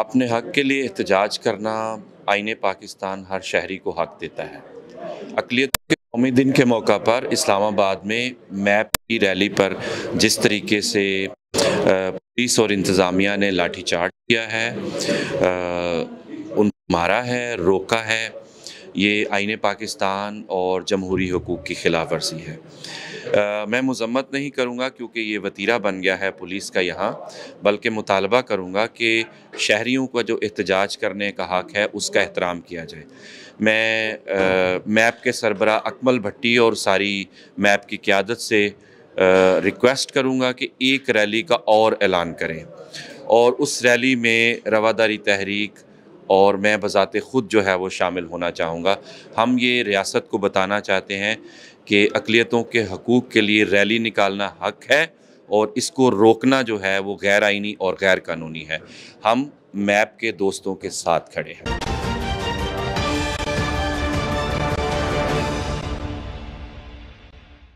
अपने हक के लिए एहतजाज करना आईने पाकिस्तान हर शहरी को हक देता है अकलीत के कौमी दिन के मौका पर इस्लामाबाद में मैप की रैली पर जिस तरीके से पुलिस और इंतज़ामिया ने लाठीचार्ज किया है उन मारा है रोका है ये आइन पाकिस्तान और जमहूरी हकूक़ की खिलाफ वर्जी है आ, मैं मजम्मत नहीं करूँगा क्योंकि ये वतीरा बन गया है पुलिस का यहाँ बल्कि मुतालबा करूँगा कि शहरीों का जो एहतजाज करने का हक़ है उसका एहतराम किया जाए मैं आ, मैप के सरबरा अकमल भट्टी और सारी मैप की क्यादत से आ, रिक्वेस्ट करूँगा कि एक रैली का और ऐलान करें और उस रैली में रवादारी तहरीक और मैं बज़ात ख़ुद जो है वो शामिल होना चाहूँगा हम ये रियासत को बताना चाहते हैं कि अकलीतों के हकूक़ के लिए रैली निकालना हक है और इसको रोकना जो है वो गैर आइनी और गैर कानूनी है हम मैप के दोस्तों के साथ खड़े हैं